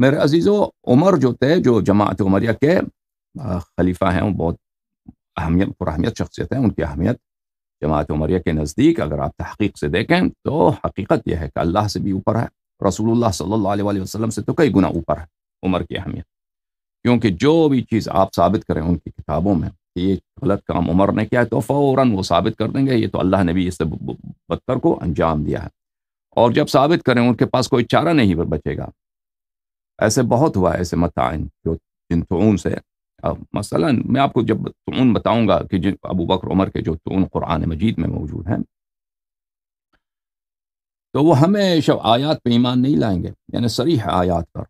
میرے عزیز و عمر جو تھے جو جماعت عمریہ کے خلیفہ ہیں وہ بہت اہمیت پر اہمیت شخصیت ہیں ان کی اہمیت جماعت عمریہ کے نزدیک اگر آپ تحقیق سے دیکھیں تو حقیقت یہ ہے کہ اللہ سے بھی اوپر ہے رسول اللہ صلی اللہ علیہ وسلم سے تو کئی گنا اوپر ہے عمر کی اہمیت کیونکہ جو بھی چیز آپ ثابت کریں ان کی کتابوں میں کہ یہ غلط کام عمر نے کیا ہے تو فوراً وہ ثابت کر دیں گے یہ تو اللہ نے بھی اس سے بدتر کو انجام دیا ہے اور جب ثابت کریں ان کے پاس کوئی چارہ نہیں بچے گا ایسے بہت ہوا ہے ایسے متعین جو جن تعون سے مثلا میں آپ کو جب تعون بتاؤں گا کہ جن ابو بکر عمر کے جو تعون قرآن مجید میں موجود ہیں تو وہ ہمیں شب آیات پہ ایمان نہیں لائیں گے یعنی سر آیات پر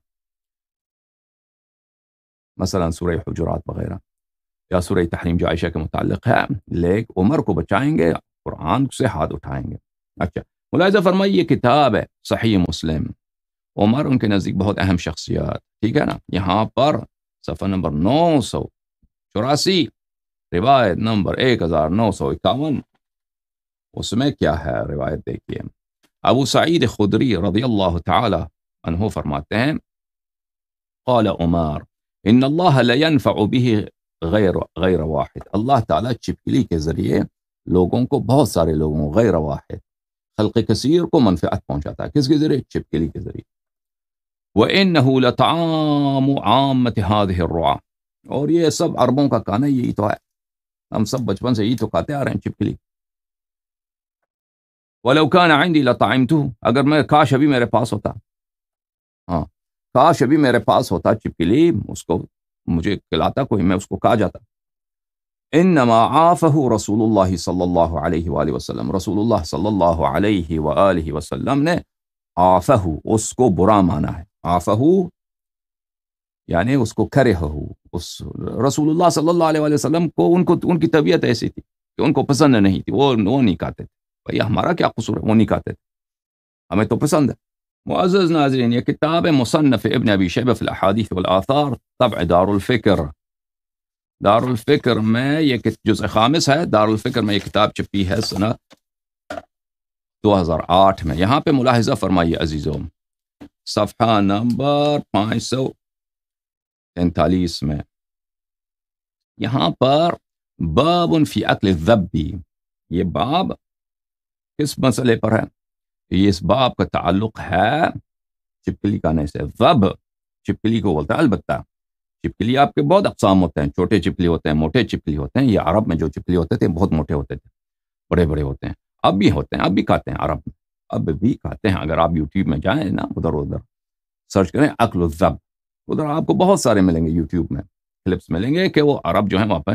مثلا سورہ حجرات وغیرہ یا سورہ تحریم جو عائشہ کے متعلق ہے لیک عمر کو بچائیں گے قرآن سے ہاتھ اٹھائیں گے اچھا ملاحظہ فرمائیے یہ کتاب ہے صحیح مسلم عمر ان کے نزدیک بہت اہم شخصیات ٹھیک ہے نا یہاں پر صفحہ نمبر نو سو چوراسی روایت نمبر ایک ہزار نو سو اکاون اس میں کیا ہے روایت دیکھیے ابو سعید خدری رضی اللہ تعالی عنہ فرماتے ہیں قال عمر ان الله لا ينفع به غير غير واحد الله تعالى چپکلی کے ذریعے لوگوں کو بہت سارے لوگوں غیر واحد خلق کثیر کو منفعت پہنچاتا ہے کس کے ذریعے چپکلی کے ذریعے وَإِنَّهُ لَطَعَامُ لتام هَذِهِ ہر اور یہ سب عربوں کا کہنا یہی تو ہے ہم سب بچپن سے یہی تو کہتے آ رہے ہیں چپکلی وَلَوْ كَانَ عِنْدِي لت اگر میں کاش ابھی میرے پاس ہوتا ہاں کاش ابھی میرے پاس ہوتا چپکلی اس کو مجھے کلاتا کوئی میں اس کو کہا جاتا ان آفہ رسول اللہ صلی اللہ علیہ وسلم رسول اللہ صلی اللہ علیہ وسلم نے آفہ اس کو برا مانا ہے آفہو یعنی اس کو کرے ہو اس رسول اللہ صلی اللہ علیہ وسلم کو ان کو ان کی طبیعت ایسی تھی کہ ان کو پسند نہیں تھی وہ وہ نہیں کہتے تھے بھائی ہمارا کیا قصور ہے وہ نہیں کہتے تھے ہمیں تو پسند ہے معزز ناظرین یہ کتاب مصنف ابن ابی شیب الحادیث والآثار طبع دار الفکر دار الفکر میں یہ جو خامس ہے دار الفکر میں یہ کتاب چھپی ہے سنا دو ہزار آٹھ میں یہاں پہ ملاحظہ فرمائیے عزیزوں صفحہ نمبر پانچ سو تینتالیس میں یہاں پر باب فی عقل ضب بھی یہ باب کس مسئلے پر ہے یہ اس باب کا تعلق ہے چپکلی کا سے ضب چپکلی کو ہے البتہ چپکلی آپ کے بہت اقسام ہوتے ہیں چھوٹے چپلی ہوتے ہیں موٹے چپلی ہوتے ہیں یہ عرب میں جو چپلی ہوتے تھے بہت موٹے ہوتے تھے بڑے بڑے ہوتے ہیں اب بھی ہوتے ہیں اب بھی کہتے ہیں عرب میں اب بھی کہتے ہیں اگر آپ یوٹیوب میں جائیں نا ادھر ادھر سرچ کریں عقل و ضبط ادھر آپ کو بہت سارے ملیں گے یوٹیوب میں کلپس ملیں گے کہ وہ عرب جو ہیں وہاں پہ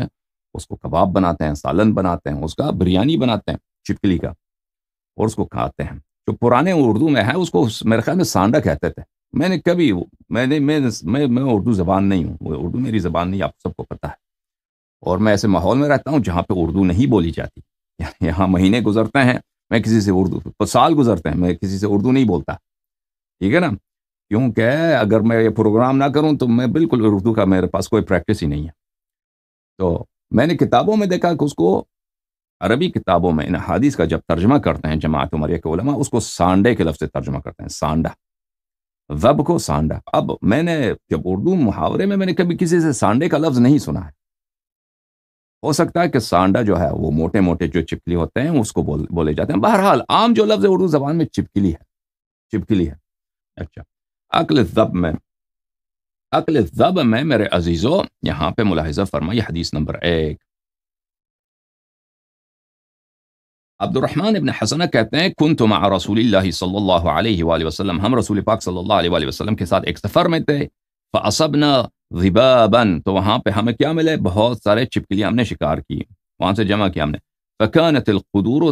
اس کو کباب بناتے ہیں سالن بناتے ہیں اس کا بریانی بناتے ہیں چپکلی کا اور اس کو کھاتے ہیں جو پرانے اردو میں ہے اس کو میرے خیال میں سانڈا کہتے تھے میں نے کبھی میں نے میں میں اردو زبان نہیں ہوں وہ اردو میری زبان نہیں آپ سب کو پتہ ہے اور میں ایسے ماحول میں رہتا ہوں جہاں پہ اردو نہیں بولی جاتی یعنی یہاں مہینے گزرتے ہیں میں کسی سے اردو سال گزرتے ہیں میں کسی سے اردو نہیں بولتا ٹھیک ہے نا کیوں کہ اگر میں یہ پروگرام نہ کروں تو میں بالکل اردو کا میرے پاس کوئی پریکٹس ہی نہیں ہے تو میں نے کتابوں میں دیکھا کہ اس کو عربی کتابوں میں ان حادیث کا جب ترجمہ کرتے ہیں جماعت عمریہ کے علماء اس کو سانڈے کے لفظ سے ترجمہ کرتے ہیں سانڈا وب کو سانڈا اب میں نے جب اردو محاورے میں میں نے کبھی کسی سے سانڈے کا لفظ نہیں سنا ہے ہو سکتا ہے کہ سانڈا جو ہے وہ موٹے موٹے جو چپکلی ہوتے ہیں اس کو بولے جاتے ہیں بہرحال عام جو لفظ اردو زبان میں چپکلی ہے چپکلی ہے اچھا عقل عقل ضب ضب میں میں میرے یہاں پہ ملاحظہ فرمائی حدیث نمبر ایک عبد الرحمن ابن حسنہ کہتے ہیں کن مع رسول اللہ صلی اللہ علیہ وآلہ وسلم ہم رسول پاک صلی اللہ علیہ وآلہ وسلم کے ساتھ ایک سفر میں تھے بن تو وہاں پہ ہمیں کیا ملے بہت سارے چپکلیاں ہم نے شکار کی وہاں سے جمع کیا ہم نے القدور و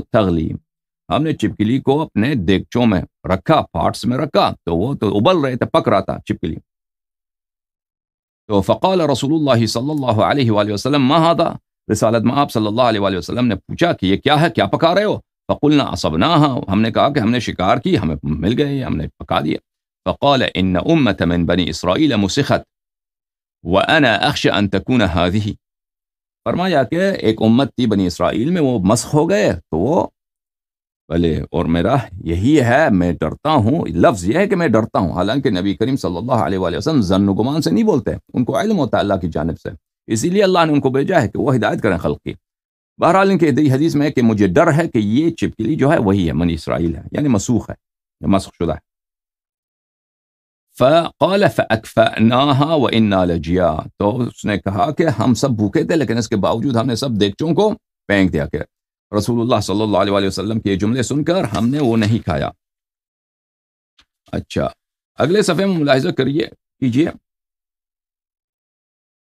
ہم نے چپکلی کو اپنے پھاٹس میں رکھا میں رکھا تو وہ تو ابل رہے تھے پک رہا تھا چپکلی تو فقال رسول اللہ صلی اللہ علیہ وآلہ وسلم رسالت میں آپ صلی اللہ علیہ وآلہ وسلم نے پوچھا کہ یہ کیا ہے کیا پکا رہے ہو فقل نہ ہم نے کہا کہ ہم نے شکار کی ہمیں مل گئے ہم نے پکا دیا فقال ان امت من بنی اسرائیل مسخت وانا اخش ان تکون هذه فرمایا کہ ایک امت تھی بنی اسرائیل میں وہ مسخ ہو گئے تو وہ بھلے اور میرا یہی ہے میں ڈرتا ہوں لفظ یہ ہے کہ میں ڈرتا ہوں حالانکہ نبی کریم صلی اللہ علیہ وآلہ وسلم زن و گمان سے نہیں بولتے ان کو ہوتا ہے اللہ کی جانب سے اسی لیے اللہ نے ان کو بھیجا ہے کہ وہ ہدایت کریں خلق کی بہرحال ان کے حدیث میں ہے کہ مجھے ڈر ہے کہ یہ چپکلی جو ہے وہی ہے منی اسرائیل ہے یعنی مسوخ ہے مسخ شدہ ہے فقال تو اس نے کہا کہ ہم سب بھوکے تھے لیکن اس کے باوجود ہم نے سب دیکچوں کو پھینک دیا کہ رسول اللہ صلی اللہ علیہ وسلم کے جملے سن کر ہم نے وہ نہیں کھایا اچھا اگلے صفحے میں ملاحظہ کریے کیجیے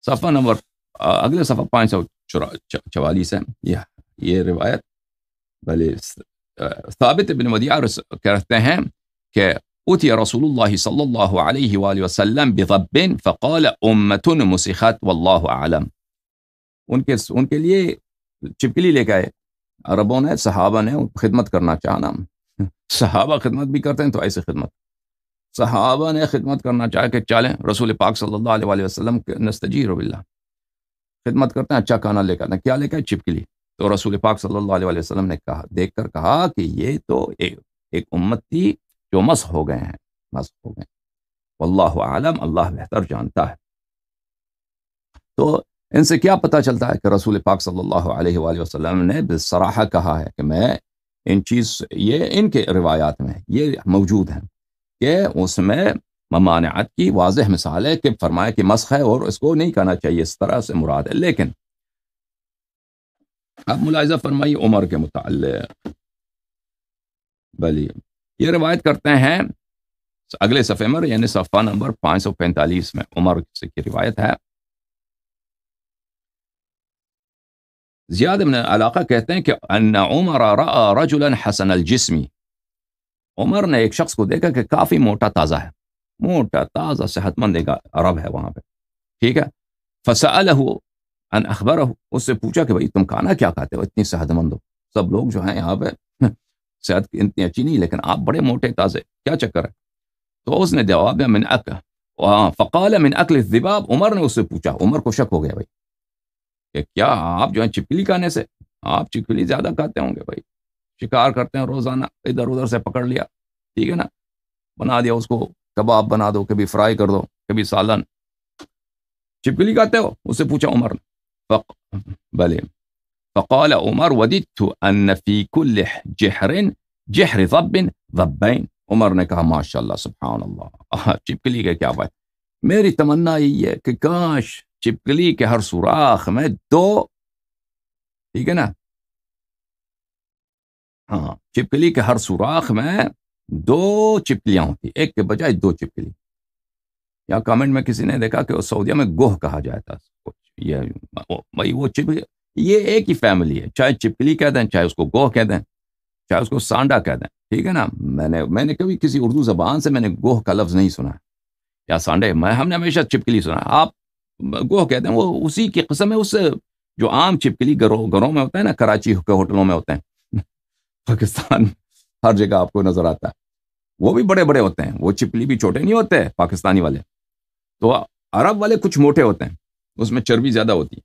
صفحہ نمبر اگلے صفحہ پانچ سو چوالیس ہے یہ یہ روایت بھلے ثابت ابن مدیا کہتے ہیں کہ رسول اللہ صلی اللہ علیہ وسلم أمة مسخت والله أعلم ان کے ان کے لیے چپکلی لے کے آئے عربوں نے صحابہ نے خدمت کرنا چاہنا صحابہ خدمت بھی کرتے ہیں تو ایسے خدمت صحابہ نے خدمت کرنا چاہ کہ چلیں رسول پاک صلی اللہ علیہ وسلم کے نست رب اللہ خدمت کرتے ہیں اچھا کانا لے کر کیا لے کے چپکلی تو رسول پاک صلی اللہ علیہ وسلم نے کہا دیکھ کر کہا کہ یہ تو ایک امت تھی جو مس ہو گئے ہیں مس ہو گئے ہیں اللہ عالم اللہ بہتر جانتا ہے تو ان سے کیا پتہ چلتا ہے کہ رسول پاک صلی اللہ علیہ وآلہ وسلم نے بصراحہ کہا ہے کہ میں ان چیز یہ ان کے روایات میں یہ موجود ہیں کہ اس میں ممانعت کی واضح مثال ہے کہ فرمایا کہ مسخ ہے اور اس کو نہیں کہنا چاہیے اس طرح سے مراد ہے لیکن اب ملاحظہ فرمائی عمر کے متعلق بلی یہ روایت کرتے ہیں اگلے صفحے میں یعنی صفحہ نمبر پانچ سو پینتالیس میں عمر کی روایت ہے زیاد ابن علاقہ کہتے ہیں کہ ان عمر را رجلا حسن الجسمی عمر نے ایک شخص کو دیکھا کہ کافی موٹا تازہ ہے موٹا تازہ صحت مند ایک عرب ہے وہاں پہ ٹھیک ہے فسألہ ان اخبرہ اس سے پوچھا کہ بھائی تم کھانا کیا کھاتے ہو اتنی صحت مند ہو سب لوگ جو ہیں یہاں پہ صحت کی اتنی اچھی نہیں لیکن آپ بڑے موٹے تازے کیا چکر ہے تو اس نے جواب من اک فقال من ذباب نے اس سے پوچھا عمر کو شک ہو گیا بھائی کہ کیا آپ جو ہے چپکلی کھانے سے آپ چپکلی زیادہ کھاتے ہوں گے بھائی شکار کرتے ہیں روزانہ ادھر ادھر سے پکڑ لیا ٹھیک ہے نا بنا دیا اس کو کباب بنا دو کبھی فرائی کر دو کبھی سالن چپکلی کھاتے ہو اس سے پوچھا عمر نے بھلے فقال عمر عمر وددت ان في كل جحر جحر ضب ضبين نے کہا سبحان اللہ چپکلی چپکلی کا کیا بات میری تمنا یہ ہے کہ کاش کے ہر سوراخ میں دو ٹھیک ہے نا ہاں چپکلی کے ہر سوراخ میں دو چپکلیاں ہوتی ایک کے بجائے دو چپکلی یا کمنٹ میں کسی نے دیکھا کہ سعودیہ میں گوہ کہا جاتا جائے وہ چپ یہ ایک ہی فیملی ہے چاہے چپکلی کہہ دیں چاہے اس کو گوہ کہہ دیں چاہے اس کو سانڈا کہہ دیں ٹھیک ہے نا میں نے میں نے کبھی کسی اردو زبان سے میں نے گوہ کا لفظ نہیں سنا ہے یا سانڈے میں ہم نے ہمیشہ چپکلی سنا آپ گوہ کہتے ہیں وہ اسی کی قسم ہے اس جو عام چپکلی گھروں گھروں میں ہوتا ہے نا کراچی کے ہوٹلوں میں ہوتے ہیں پاکستان ہر جگہ آپ کو نظر آتا ہے وہ بھی بڑے بڑے ہوتے ہیں وہ چپلی بھی چھوٹے نہیں ہوتے پاکستانی والے تو عرب والے کچھ موٹے ہوتے ہیں اس میں چربی زیادہ ہوتی ہے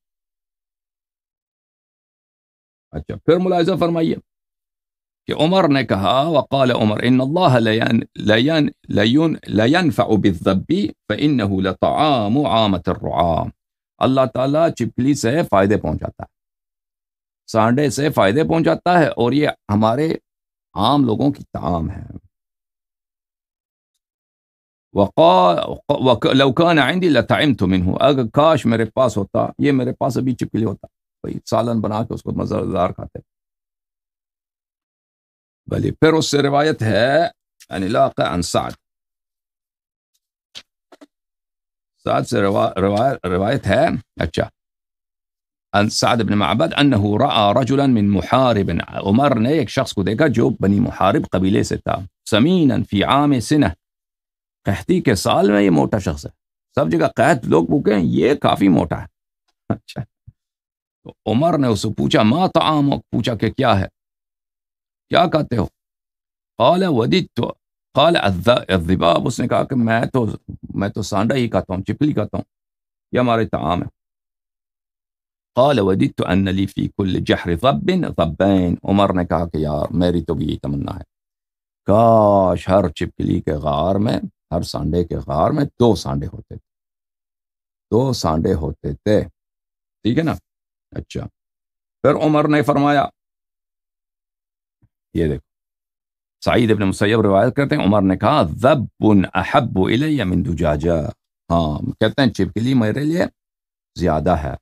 اچھا پھر ملاحظہ فرمائیے کہ عمر نے کہا وقال عمر ان اللہ لینفع بالذبی لطعام عامت وامت اللہ تعالیٰ چپلی سے فائدے پہنچاتا ہے سانڈے سے فائدے پہنچاتا ہے اور یہ ہمارے عام لوگوں کی تعام ہے وقال لو كان عندی لطعمت منه اگر کاش میرے پاس ہوتا یہ میرے پاس ابھی چپلی ہوتا بھائی سالن بنا کے اس کو مزہ کھاتے بھلی پھر اس سے روایت ہے ان علاقہ انساد سعد سے روایت ہے اچھا ان سعد بن معبد انہو رعا رجلا من محارب عمر نے ایک شخص کو دیکھا جو بنی محارب قبیلے سے تھا سمینا فی عام سنہ قہتی کے سال میں یہ موٹا شخص ہے سب جگہ قہت لوگ بکے ہیں یہ کافی موٹا ہے اچھا عمر نے اسے پوچھا ما تم پوچھا کہ کیا ہے کیا کہتے ہو قال ودیت تو الذباب اس نے کہا کہ میں تو میں تو سانڈا ہی کہتا ہوں چپلی کہتا ہوں یہ ہمارے تعام ہے قال ودیت ضبین عمر نے کہا کہ یار میری تو بھی یہی تمنا ہے کاش ہر چپکلی کے غار میں ہر سانڈے کے غار میں دو سانڈے ہوتے تھے دو سانڈے ہوتے تھے ٹھیک ہے نا اچھا پھر عمر نے فرمایا یہ دیکھو سعید ابن مسیب روایت کرتے ہیں عمر نے کہا ذب احب الی من دجاجہ ہاں کہتے ہیں چپکلی میرے لیے زیادہ ہے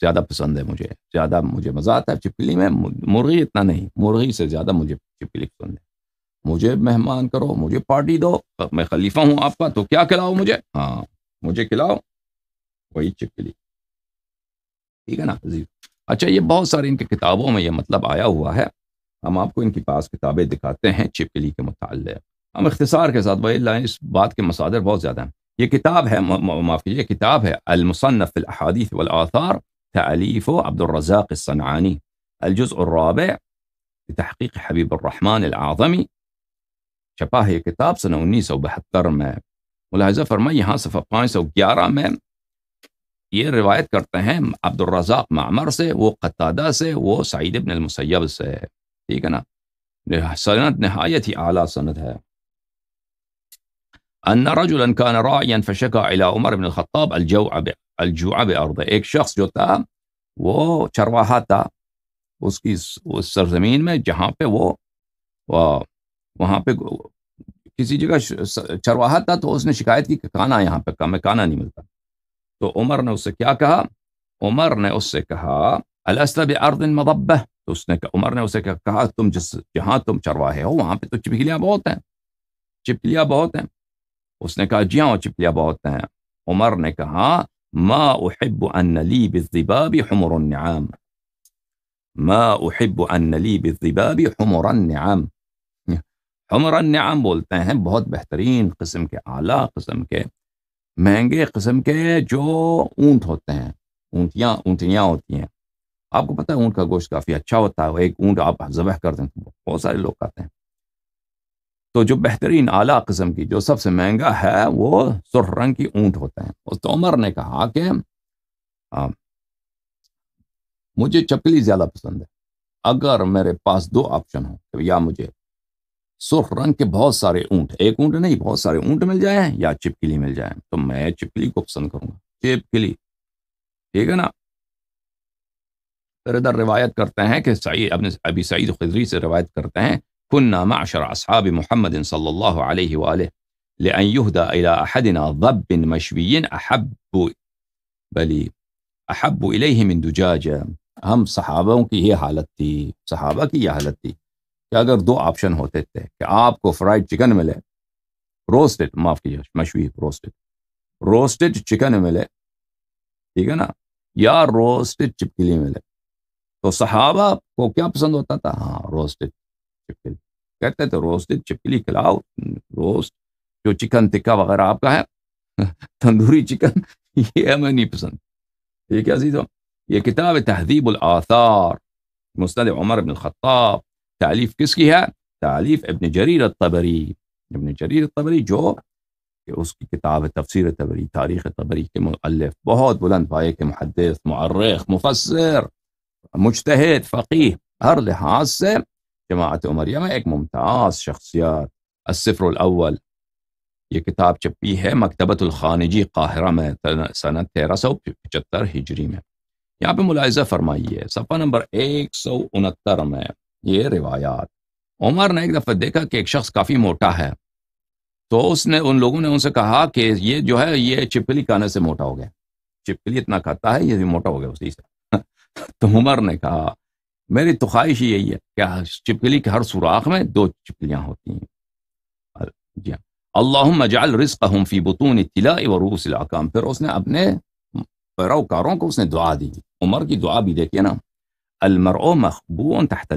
زیادہ پسند ہے مجھے زیادہ مجھے مزہ آتا ہے چپکلی میں مرغی اتنا نہیں مرغی سے زیادہ مجھے چپکلی پسند ہے مجھے مہمان کرو مجھے پارٹی دو میں خلیفہ ہوں آپ کا تو کیا کھلاؤ مجھے ہاں مجھے کھلاؤ وہی چپکلی ٹھیک ہے نا اچھا یہ بہت سارے ان کی کتابوں میں یہ مطلب آیا ہوا ہے ہم آپ کو ان کی پاس کتابیں دکھاتے ہیں چپکلی کے متعلق ہم اختصار کے ساتھ اللہ اس بات کے مصادر بہت زیادہ ہیں یہ کتاب ہے یہ کتاب ہے المصنف الحادیث والآثار تعلیف و عبد الرزاق الصنعانی الجز الرابع تحقیق حبیب الرحمن العظمی چھپا ہے یہ کتاب سن انیس سو بہتر میں ملاحظہ فرما یہاں صفحہ پانچ سو گیارہ میں یہ روایت کرتے ہیں عبد الرزاق معمر سے وہ قطادہ سے وہ سعید بن المسیب سے ٹھیک ہے نا سنت نہایت ہی اعلیٰ سنت ہے ان رجلا كان راعيا فشكى الى عمر بن الخطاب الجوع الجوع بارض ایک شخص جو تھا وہ چرواہا تھا اس کی اس سرزمین میں جہاں پہ وہ وہاں پہ کسی جگہ چرواہا تھا تو اس نے شکایت کی کہ کانا یہاں پہ کم ہے کانا نہیں ملتا تو عمر نے اس سے کیا کہا عمر نے اس سے کہا مدبہ تو اس نے کہا عمر نے اسے تم جس جہاں تم چرواہے ہو وہاں پہ تو چپکلیاں بہت ہیں چپکلیاں بہت ہیں اس نے کہا جی ہاں چپکلیاں بہت ہیں عمر نے کہا ما احب ان لی بالذباب حمر النعام ما احب ان لی بالذباب حمر النعام حمر النعام بولتے ہیں بہت بہترین قسم کے اعلیٰ قسم کے مہنگے قسم کے جو اونٹ ہوتے ہیں اونٹیاں اونٹیاں ہوتی ہیں آپ کو پتا ہے اونٹ کا گوشت کافی اچھا ہوتا ہے ایک اونٹ آپ ذبح کر دیں بہت سارے لوگ کہتے ہیں تو جو بہترین اعلیٰ قسم کی جو سب سے مہنگا ہے وہ سرخ رنگ کی اونٹ ہوتے ہیں اس تومر نے کہا کہ مجھے چپلی زیادہ پسند ہے اگر میرے پاس دو آپشن ہو یا مجھے سرخ رنگ کے بہت سارے اونٹ ایک اونٹ نہیں بہت سارے اونٹ مل جائیں یا چپکلی مل جائیں تو میں چپکلی کو پسند کروں گا چپکلی ٹھیک ہے نا روایت کرتے ہیں کہ سعید سعید ابی خضری سے روایت کرتے ہیں خنامہ اصحاب محمد صلی اللہ علیہ وآلہ ضب بلی احب الیہ من دجاجہ ہم صحابوں کی یہ حالت تھی صحابہ کی یہ حالت تھی کہ اگر دو آپشن ہوتے تھے کہ آپ کو فرائیڈ چکن ملے روسٹڈ معاف کیجیے مشہور روسٹڈ روسٹڈ چکن ملے ٹھیک ہے نا یا روسٹڈ چپکلی ملے تو صحابہ کو کیا پسند ہوتا تھا ہاں روسٹڈ چپکلی کہتے تھے روسٹڈ چپکلی کھلاؤ روسٹ جو چکن ٹکا وغیرہ آپ کا ہے تندوری چکن یہ ہمیں نہیں پسند ٹھیک ہے عزیزوں یہ کتاب تہذیب الآثار مستد عمر بن خطاب تاليف كسكيها تاليف ابن جرير الطبري ابن جرير الطبري جو کہ اس کی کتاب تفسیر طبری تاریخ طبری کے مؤلف بہت بلند پائے کے محدث معرخ مفسر مجتہد فقیح ہر لحاظ سے جماعت عمریہ میں ایک ممتاز شخصیات الصفر الاول یہ کتاب چھپی ہے مکتبت الخانجی قاہرہ میں سنت تیرہ سو پچہتر ہجری میں یہاں پہ ملاحظہ فرمائیے صفحہ نمبر ایک سو انہتر میں یہ روایات عمر نے ایک دفعہ دیکھا کہ ایک شخص کافی موٹا ہے تو اس نے ان لوگوں نے ان سے کہا کہ یہ جو ہے یہ چپلی کھانے سے موٹا ہو گیا چپلی اتنا کھاتا ہے یہ بھی موٹا ہو گیا اسی سے تو عمر نے کہا میری تو خواہش یہی ہے کہ چپکلی کے ہر سوراخ میں دو چپکلیاں ہوتی ہیں جی اللہ بتون اطلاع و روس پھر اس نے اپنے پیروکاروں کو اس نے دعا دی عمر کی دعا بھی دیکھیے نا المر و مخبون تحت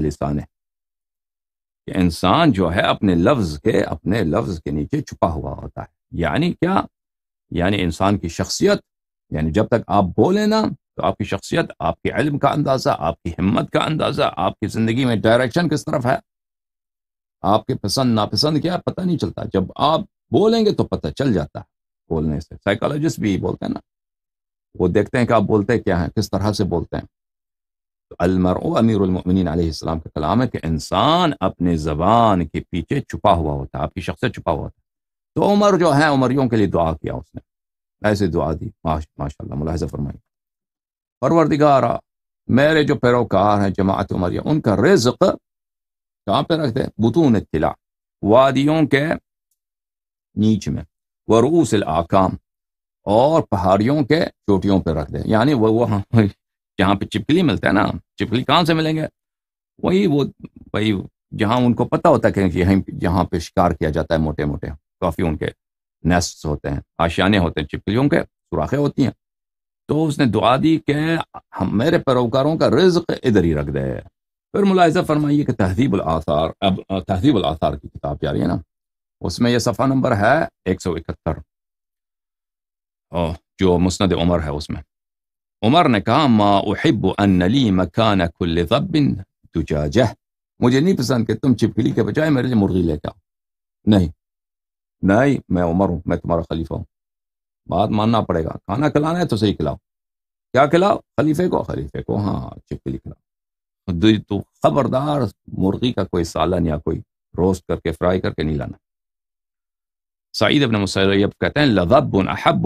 کہ انسان جو ہے اپنے لفظ کے اپنے لفظ کے نیچے چھپا ہوا ہوتا ہے یعنی کیا یعنی انسان کی شخصیت یعنی جب تک آپ بولیں نا تو آپ کی شخصیت آپ کے علم کا اندازہ آپ کی ہمت کا اندازہ آپ کی زندگی میں ڈائریکشن کس طرف ہے آپ کے پسند ناپسند کیا پتہ نہیں چلتا جب آپ بولیں گے تو پتہ چل جاتا ہے بولنے سے سائیکالوجسٹ بھی بولتے ہیں نا وہ دیکھتے ہیں کہ آپ بولتے کیا ہیں کس طرح سے بولتے ہیں المر امیر المؤمنین علیہ السلام کا کلام ہے کہ انسان اپنے زبان کے پیچھے چھپا ہوا ہوتا ہے آپ کی شخصیت چھپا ہوا ہوتا ہے تو عمر جو ہے عمریوں کے لیے دعا کیا اس نے ایسے دعا دی ماشاء اللہ فرمائی پروردگارا میرے جو پیروکار ہیں جماعت عمریہ ان کا رزق کہاں پہ رکھ دے بتون اطلاع وادیوں کے نیچ میں وروس الکام اور پہاڑیوں کے چوٹیوں پہ رکھ دے یعنی وہ وہاں جہاں پہ چپکلی ملتا ہے نا چپکلی کہاں سے ملیں گے وہی وہ بھائی جہاں ان کو پتہ ہوتا ہے یہیں جہاں پہ شکار کیا جاتا ہے موٹے موٹے کافی ان کے نیسٹ ہوتے ہیں آشیانے ہوتے ہیں چپکلیوں کے سوراخیں ہوتی ہیں تو اس نے دعا دی کہ ہم میرے پیروکاروں کا رزق ادھر ہی رکھ دے پھر ملاحظہ فرمائیے کہ تہذیب الاثار اب تہذیب الاثار کی کتاب جا رہی ہے نا اس میں یہ صفحہ نمبر ہے ایک سو اکہتر جو مسند عمر ہے اس میں عمر نے کہا ما احب ان لی مکان کل ضب تجاجہ مجھے نہیں پسند کہ تم چپکلی کے بجائے میرے مرغی لے کے میں عمر ہوں میں تمہارا خلیفہ ہوں بات ماننا پڑے گا کھانا کھلانا ہے تو صحیح کھلاؤ کیا کھلاؤ خلیفے کو خلیفے کو ہاں چپکلی کھلاؤ خبردار مرغی کا کوئی سالن یا کوئی روسٹ کر کے فرائی کر کے نہیں لانا سعید ابن کہتے ہیں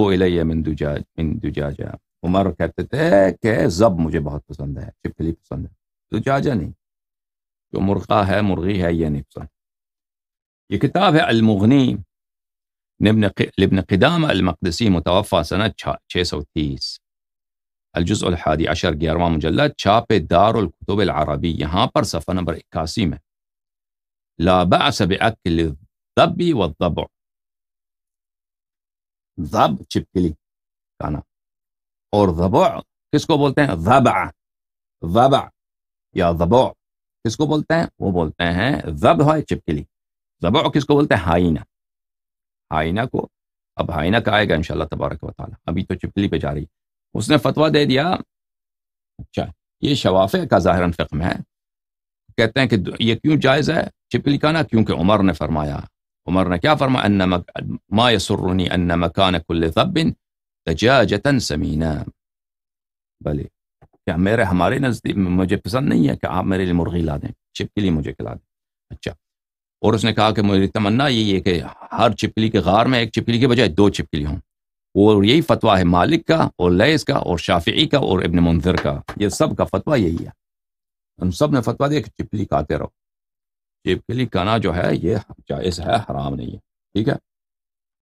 عمر کہتے تھے کہ زب مجھے بہت پسند ہے چپکلی پسند ہے تو جا جا نہیں جو مرغہ ہے مرغی ہے یہ نہیں پسند یہ کتاب ہے المغنی قدام المقدسی متوفع صنعت چھ سو تیس الجز الحادی اشرک اروام مجل چھا دار دارالقطب العربی یہاں پر صفحہ نمبر اکاسی میں لا بأس بأكل الضب والضبع ضب چپکلی کا نام اور ذبع کس کو بولتے ہیں ذبع ذبع یا ذبع کس کو بولتے ہیں وہ بولتے ہیں ضب ہے چپکلی ذبع کس کو بولتے ہیں ہائینہ ہائینہ کو اب ہائینہ کا آئے گا انشاءاللہ تبارک و تعالی ابھی تو چپکلی پہ جا رہی اس نے فتویٰ دے دیا اچھا یہ شوافع کا فقہ فقم ہے کہتے ہیں کہ یہ کیوں جائز ہے چپکلی کا نا کیونکہ عمر نے فرمایا عمر نے کیا فرمایا ما ذبن سمینا بھلے کیا میرے ہمارے نزدیک مجھے پسند نہیں ہے کہ آپ میرے لیے مرغی لا دیں چپکلی مجھے دیں اچھا اور اس نے کہا کہ میری تمنا یہی ہے کہ ہر چپکلی کے غار میں ایک چپکلی کے بجائے دو چپکلی ہوں اور یہی فتویٰ ہے مالک کا اور لیس کا اور شافعی کا اور ابن منظر کا یہ سب کا فتویٰ یہی ہے ہم سب نے فتویٰ دیا کہ چپلی کھاتے رہو چپکلی کھانا جو ہے یہ جائز ہے حرام نہیں ہے ٹھیک ہے